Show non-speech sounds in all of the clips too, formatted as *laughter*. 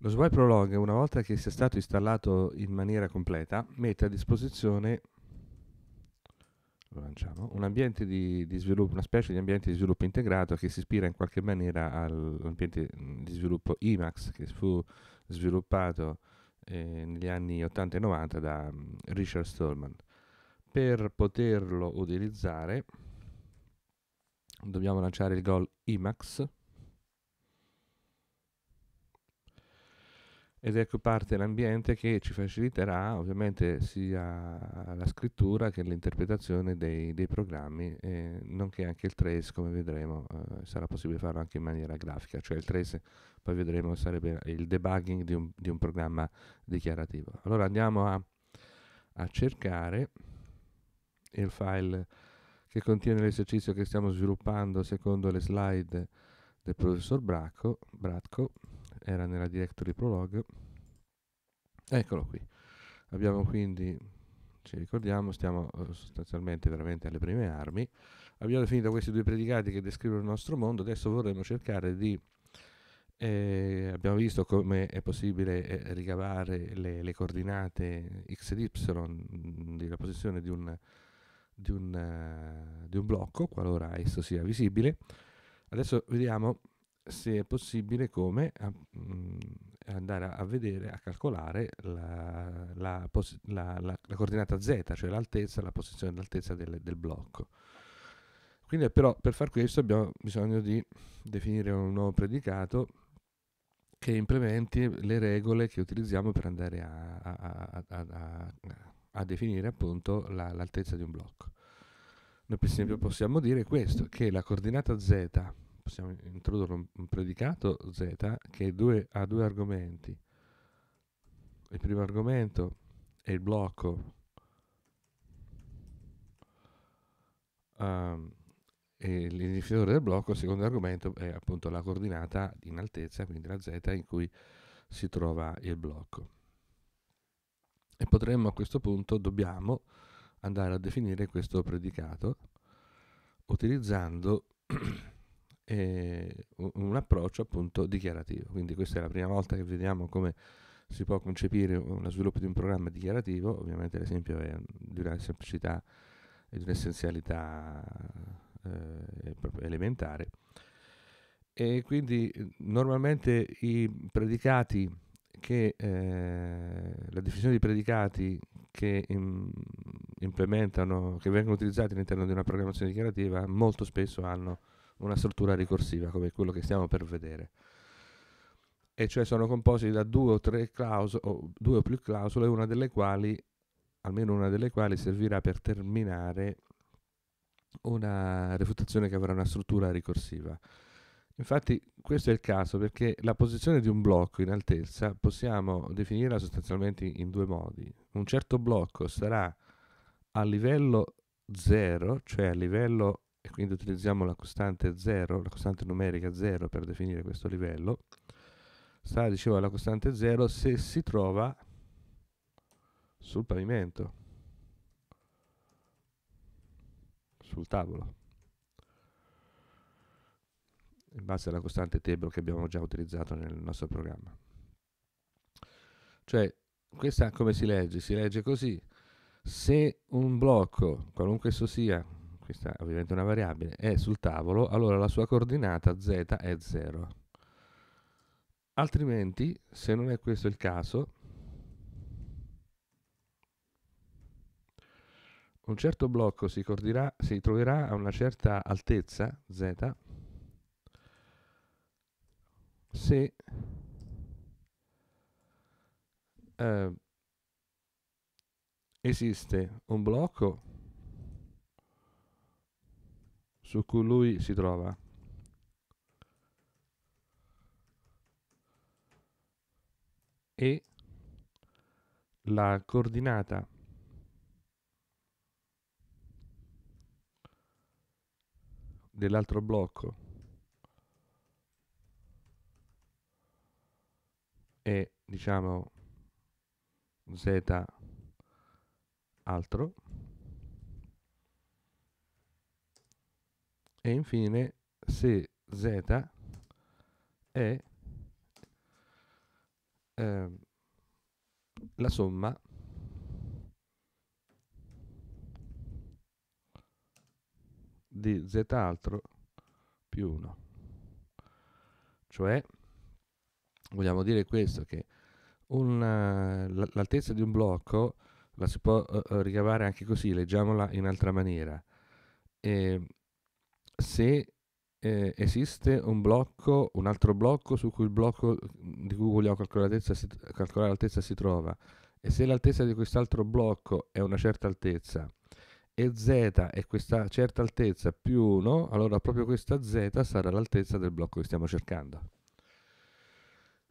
Lo Swipe Prolong, una volta che sia stato installato in maniera completa, mette a disposizione lanciamo, un ambiente di, di, sviluppo, una specie di ambiente di sviluppo integrato che si ispira in qualche maniera all'ambiente mm, di sviluppo Emacs che fu sviluppato eh, negli anni 80 e 90 da mm, Richard Stallman. Per poterlo utilizzare dobbiamo lanciare il gol Emacs. ed ecco parte l'ambiente che ci faciliterà ovviamente sia la scrittura che l'interpretazione dei, dei programmi, eh, nonché anche il trace, come vedremo, eh, sarà possibile farlo anche in maniera grafica, cioè il trace poi vedremo sarebbe il debugging di un, di un programma dichiarativo. Allora andiamo a, a cercare il file che contiene l'esercizio che stiamo sviluppando secondo le slide del professor Bracco, Bratco era nella directory prologue. Eccolo qui. Abbiamo quindi, ci ricordiamo, stiamo eh, sostanzialmente veramente alle prime armi. Abbiamo definito questi due predicati che descrivono il nostro mondo, adesso vorremmo cercare di... Eh, abbiamo visto come è possibile eh, ricavare le, le, coordinate x ed y mm, della posizione di un, di, un, uh, di un blocco, qualora esso sia visibile. Adesso vediamo se è possibile come a, ah, mh, mm, andare a vedere, a calcolare la, la, pos- la, la coordinata z, cioè l'altezza, la posizione d'altezza del, del blocco. Quindi però per far questo abbiamo bisogno di definire un nuovo predicato che implementi le regole che utilizziamo per andare a, a, a, a definire appunto la, l'altezza di un blocco. Noi per esempio possiamo dire questo, che la coordinata z possiamo introdurre un, predicato Z che due, ha due argomenti. Il primo argomento è il blocco um, e l'identificatore del blocco, il secondo argomento è appunto la coordinata in altezza, quindi la Z in cui si trova il blocco. E potremmo a questo punto, dobbiamo andare a definire questo predicato utilizzando *clears throat* eh, un approccio appunto dichiarativo. Quindi questa è la prima volta che vediamo come si può concepire lo sviluppo di un programma dichiarativo, ovviamente l'esempio è mm, di una semplicità e di un'essenzialità eh, elementare. E quindi mm, normalmente i predicati che eh, la definizione di predicati che im, mm, implementano, che vengono utilizzati all'interno di una programmazione dichiarativa molto spesso hanno una struttura ricorsiva come quello che stiamo per vedere. E cioè sono composti da due o, tre clausole, o, due o più clausole, una delle quali, almeno una delle quali, servirà per terminare una refutazione che avrà una struttura ricorsiva. Infatti questo è il caso perché la posizione di un blocco in altezza possiamo definirla sostanzialmente in due modi. Un certo blocco sarà a livello 0, cioè a livello e quindi utilizziamo la costante 0, la costante numerica 0 per definire questo livello, sarà, dicevo, la costante 0 se si trova sul pavimento, sul tavolo, in base alla costante tebro che abbiamo già utilizzato nel nostro programma. Cioè, questa come si legge? Si legge così. Se un blocco, qualunque esso sia, questa è ovviamente una variabile, è sul tavolo, allora la sua coordinata z è 0. Altrimenti, se non è questo il caso, un certo blocco si, si troverà a una certa altezza, z, se eh, esiste un blocco su cui lui si trova. E la coordinata dell'altro blocco è diciamo z altro e infine se z è eh, la somma di z altro più 1 cioè vogliamo dire questo che l'altezza di un blocco la si può uh, ricavare anche così leggiamola in altra maniera e ehm, se eh, esiste un blocco, un altro blocco su cui il blocco di cui vogliamo calcolare l'altezza si, calcolare l'altezza si trova e se l'altezza di quest'altro blocco è una certa altezza e z è questa certa altezza più 1, allora proprio questa z sarà l'altezza del blocco che stiamo cercando.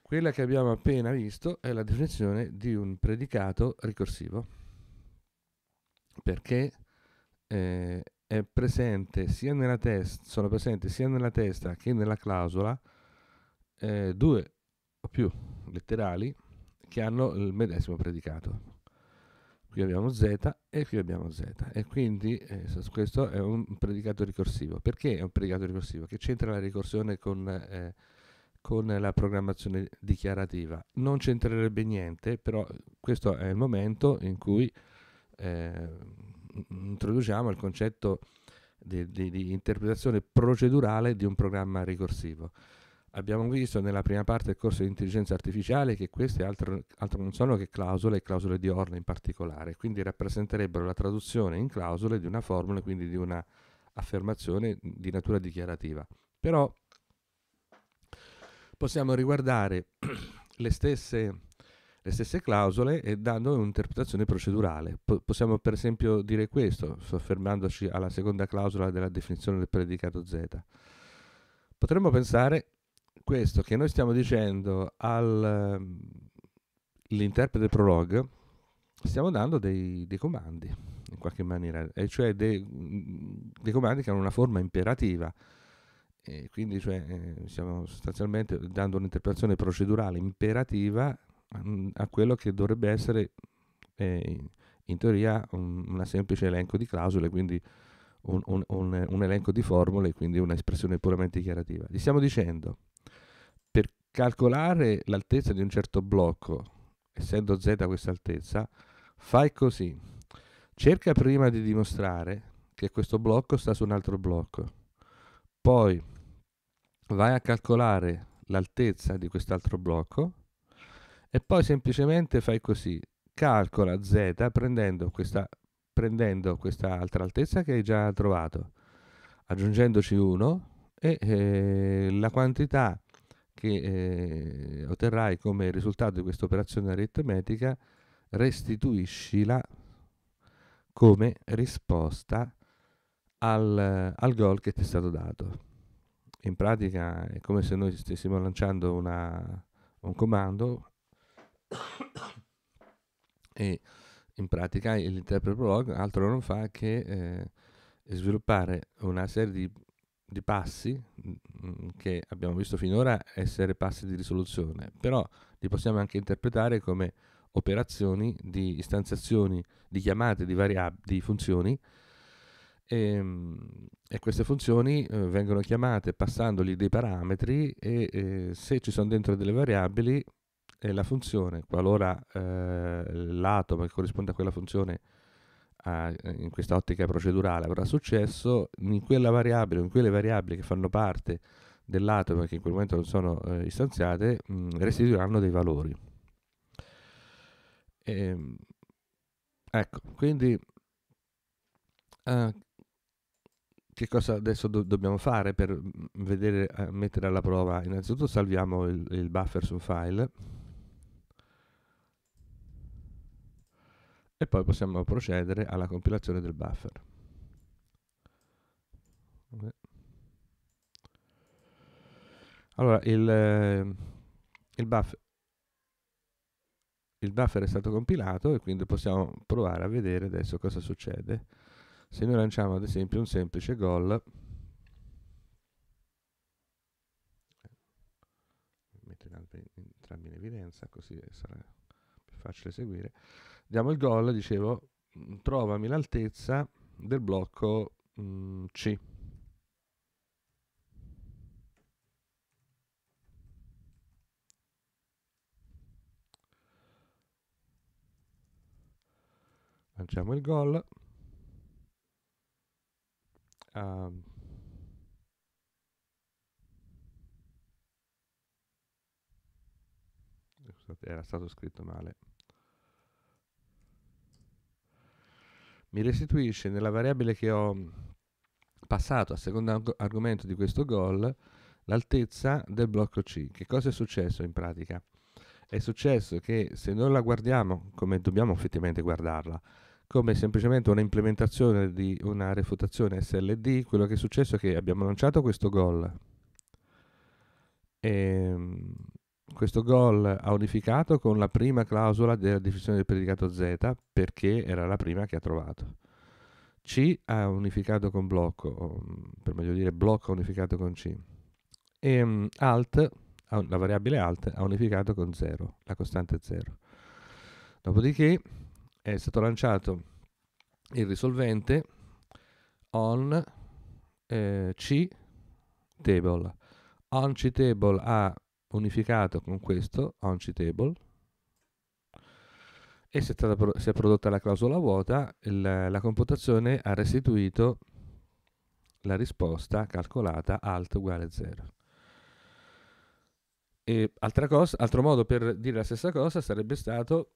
Quella che abbiamo appena visto è la definizione di un predicato ricorsivo, perché eh, è presente sia nella testa, sono presenti sia nella testa che nella clausola eh, due o più letterali che hanno il medesimo predicato. Qui abbiamo z e qui abbiamo z e quindi eh, questo è un predicato ricorsivo. Perché è un predicato ricorsivo? Che c'entra la ricorsione con, eh, con la programmazione dichiarativa? Non c'entrerebbe niente, però questo è il momento in cui... Eh, introduciamo il concetto di, di, di, interpretazione procedurale di un programma ricorsivo. Abbiamo visto nella prima parte del corso di intelligenza artificiale che queste altro, altro non sono che clausole e clausole di Orle in particolare, quindi rappresenterebbero la traduzione in clausole di una formula, quindi di una affermazione di natura dichiarativa. Però possiamo riguardare le stesse le stesse clausole e dando un'interpretazione procedurale. P- possiamo per esempio dire questo, soffermandoci alla seconda clausola della definizione del predicato Z. Potremmo pensare questo, che noi stiamo dicendo all'interprete del prologue, stiamo dando dei, dei, comandi, in qualche maniera, e cioè dei, dei comandi che hanno una forma imperativa. E quindi cioè, eh, stiamo sostanzialmente dando un'interpretazione procedurale imperativa Ehm, a quello che dovrebbe essere eh, in teoria un, una semplice elenco di clausole, quindi un, un, un, un elenco di formule, quindi un'espressione puramente dichiarativa. Gli stiamo dicendo, per calcolare l'altezza di un certo blocco, essendo z questa altezza, fai così. Cerca prima di dimostrare che questo blocco sta su un altro blocco. Poi vai a calcolare l'altezza di quest'altro blocco e poi semplicemente fai così, calcola z prendendo questa, prendendo questa altra altezza che hai già trovato, aggiungendoci 1 e eh, la quantità che eh, otterrai come risultato di questa operazione aritmetica restituiscila come risposta al, al gol che ti è stato dato. In pratica è come se noi stessimo lanciando una, un comando e in pratica l'interpreter blog altro non fa che eh, sviluppare una serie di, di passi mh, mm, che abbiamo visto finora essere passi di risoluzione, però li possiamo anche interpretare come operazioni di istanziazioni, di chiamate di, variab- di funzioni e, ehm, e, queste funzioni eh, vengono chiamate passandogli dei parametri e eh, se ci sono dentro delle variabili eh, la funzione, qualora eh, l'atomo che corrisponde a quella funzione a, in questa ottica procedurale avrà successo, in quella variabile o in quelle variabili che fanno parte dell'atomo che in quel momento non sono eh, istanziate, mh, restituiranno dei valori. E, ehm, ecco, quindi eh, che cosa adesso do- dobbiamo fare per vedere, eh, mettere alla prova? Innanzitutto salviamo il, il buffer su un file e poi possiamo procedere alla compilazione del buffer. Allora, il, eh, il, buff, il buffer è stato compilato e quindi possiamo provare a vedere adesso cosa succede. Se noi lanciamo ad esempio un semplice goal, metto entrambi in evidenza così sarà più facile seguire, diamo il gol, dicevo, mm, trovami l'altezza del blocco mh, mm, C. Lanciamo il gol. Um. era stato scritto male. mi restituisce nella variabile che ho passato a secondo arg argomento di questo gol l'altezza del blocco C. Che cosa è successo in pratica? È successo che se noi la guardiamo come dobbiamo effettivamente guardarla, come semplicemente una implementazione di una refutazione SLD, quello che è successo è che abbiamo lanciato questo gol ehm, questo gol ha unificato con la prima clausola della diffusione del predicato Z perché era la prima che ha trovato. C ha unificato con blocco, mm, per meglio dire blocco ha unificato con C. E mm, alt, la variabile alt ha unificato con 0, la costante 0. Dopodiché è stato lanciato il risolvente on eh, C table. On C table ha unificato con questo OnCI Table e se è, se è, prodotta la clausola vuota, il, la computazione ha restituito la risposta calcolata alt uguale 0. E cosa, altro modo per dire la stessa cosa sarebbe stato,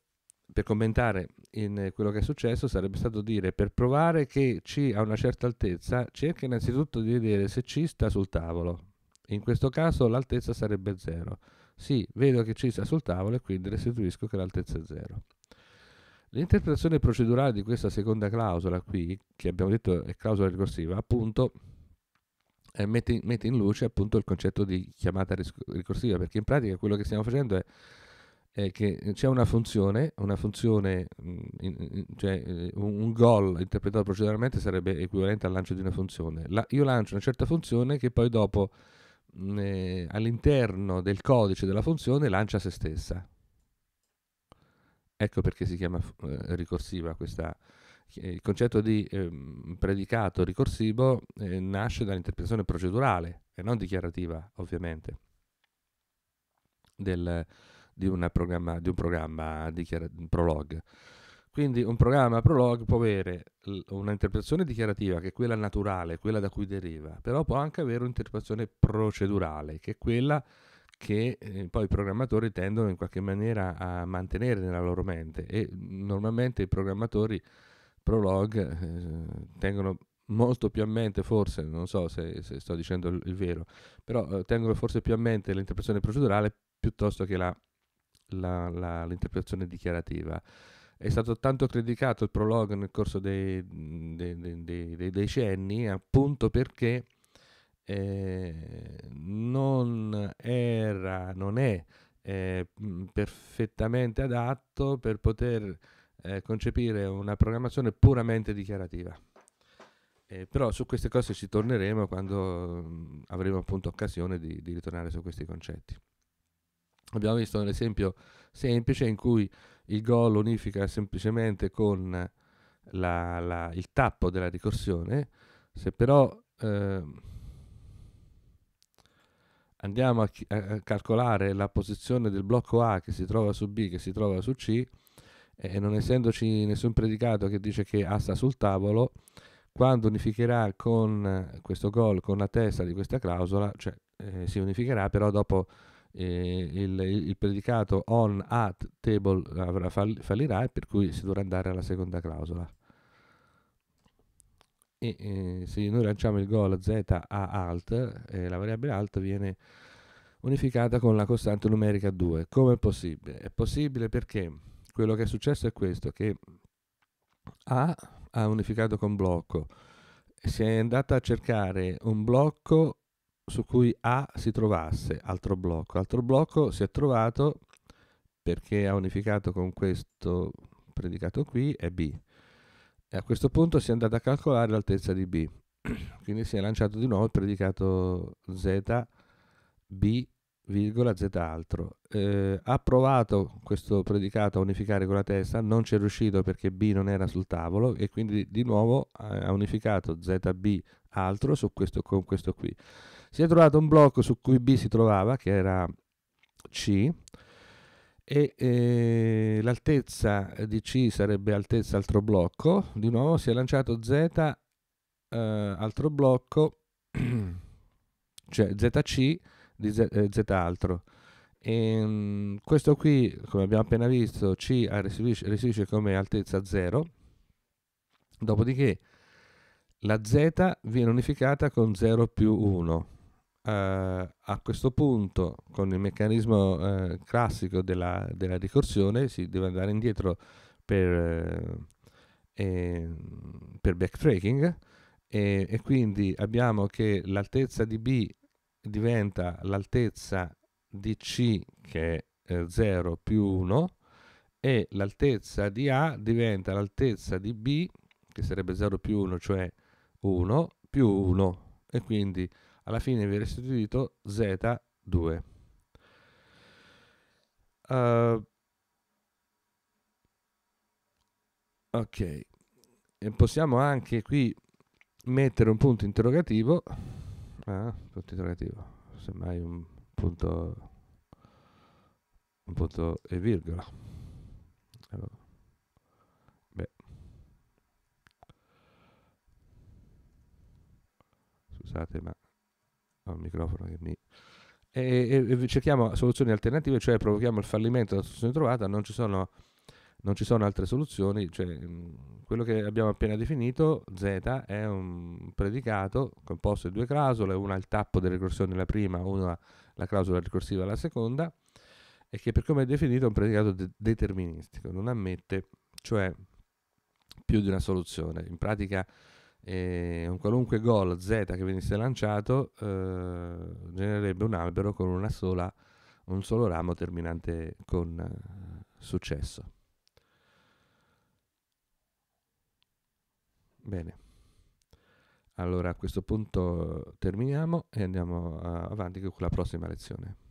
per commentare quello che è successo, sarebbe stato dire per provare che C a una certa altezza cerca innanzitutto di vedere se C sta sul tavolo. In questo caso l'altezza sarebbe 0. Sì, vedo che ci sta sul tavolo e quindi restituisco che l'altezza è 0. L'interpretazione procedurale di questa seconda clausola qui, che abbiamo detto è clausola ricorsiva, appunto eh, mette, mette, in luce appunto il concetto di chiamata ricorsiva, perché in pratica quello che stiamo facendo è, è che c'è una funzione, una funzione mm, in, in, cioè eh, un, un goal interpretato proceduralmente sarebbe equivalente al lancio di una funzione. La, io lancio una certa funzione che poi dopo mh, all'interno del codice della funzione lancia se stessa. Ecco perché si chiama eh, ricorsiva questa, eh, il concetto di eh, predicato ricorsivo eh, nasce dall'interpretazione procedurale e non dichiarativa, ovviamente, del, di, di, un programma dichiara- prolog. Quindi un programma prologue può avere un'interpretazione dichiarativa, che è quella naturale, quella da cui deriva, però può anche avere un'interpretazione procedurale, che è quella che eh, poi i programmatori tendono in qualche maniera a mantenere nella loro mente e normalmente i programmatori prologue eh, tengono molto più a mente forse, non so se, se sto dicendo il, il vero, però eh, tengono forse più a mente l'interpretazione procedurale piuttosto che la, la, la, l'interpretazione dichiarativa. È stato tanto criticato il prologo nel corso dei, dei, dei, dei decenni appunto perché eh, non era, non è eh, perfettamente adatto per poter eh, concepire una programmazione puramente dichiarativa. Eh, però su queste cose ci torneremo quando mm, avremo appunto occasione di, di ritornare su questi concetti. Abbiamo visto un esempio semplice in cui il gol unifica semplicemente con la, la, il tappo della ricorsione, se però eh, andiamo a, chi- a, calcolare la posizione del blocco A che si trova su B, che si trova su C, e non essendoci nessun predicato che dice che A sta sul tavolo, quando unificherà con questo gol, con la testa di questa clausola, cioè eh, si unificherà però dopo eh, il, il, predicato on at table avrà fallirà e per cui si dovrà andare alla seconda clausola. E, eh, se noi lanciamo il gol z a alt, eh, la variabile alt viene unificata con la costante numerica 2. Come è possibile? È possibile perché quello che è successo è questo, che A ha unificato con blocco, si è andata a cercare un blocco su cui A si trovasse, altro blocco. Altro blocco si è trovato perché ha unificato con questo predicato qui è B. E a questo punto si è andato a calcolare l'altezza di B. *clears throat* Quindi si è lanciato di nuovo il predicato Z, B, Z altro. Eh, ha provato questo predicato a unificare con la testa, non ci è riuscito perché B non era sul tavolo e quindi di nuovo eh, ha unificato ZB altro su questo, con questo qui si è trovato un blocco su cui B si trovava, che era C, e eh, l'altezza di C sarebbe altezza altro blocco, di nuovo si è lanciato Z eh, altro blocco, *clears throat* cioè ZC di Z, eh, Z altro. E, ehm, mh, questo qui, come abbiamo appena visto, C restituisce, restituisce come altezza 0, dopodiché la Z viene unificata con 0 più 1 eh, a questo punto, con il meccanismo eh, classico della, della, ricorsione, si deve andare indietro per, eh, per backtracking e, e quindi abbiamo che l'altezza di B diventa l'altezza di C che è 0 più 1 e l'altezza di A diventa l'altezza di B che sarebbe 0 più 1 cioè 1 più 1 e quindi alla fine viene restituito Z2. Uh, eh, ok, e possiamo anche qui mettere un punto interrogativo. Ah, punto interrogativo, semmai un punto, un punto e virgola. Allora. Scusate, ma ho microfono che mi... E, e, cerchiamo soluzioni alternative, cioè provochiamo il fallimento della soluzione trovata, non ci sono, non ci sono altre soluzioni, cioè, quello che abbiamo appena definito, Z, è un predicato composto di due clausole, una il tappo delle ricorsioni la prima, una la clausola ricorsiva la seconda, e che per come è definito è un predicato de- deterministico, non ammette, cioè più di una soluzione. In pratica e eh, un qualunque gol Z che venisse lanciato eh, genererebbe un albero con una sola, un solo ramo terminante con eh, successo. Bene, allora a questo punto terminiamo e andiamo eh, avanti con la prossima lezione.